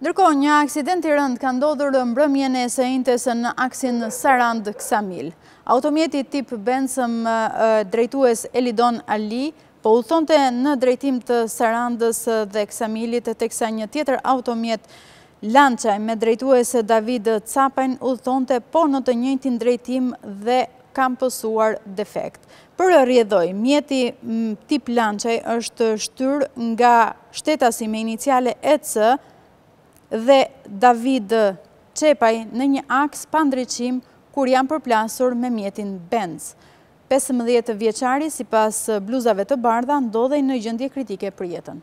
Ndërkohë, një aksident i rënd ka ndodhur në mbrëmjën e sejntes në aksin Sarand Ksamil. Automjeti tip Benzëm drejtues Elidon Ali po ullëthonte në drejtim të Sarandës dhe Ksamilit të teksa një tjetër automjet Lanqaj me drejtues David Capajn ullëthonte po në të njëntin drejtim dhe kam pësuar defekt. Për rrjedhoj, mjeti tip Lanqaj është shtyr nga shtetasime me iniciale EC, dhe David Qepaj në një aks pa ndryqim kur janë përplasur me mjetin Benz. 15 vjeqari si pas bluzave të bardha ndodhej në gjëndje kritike për jetën.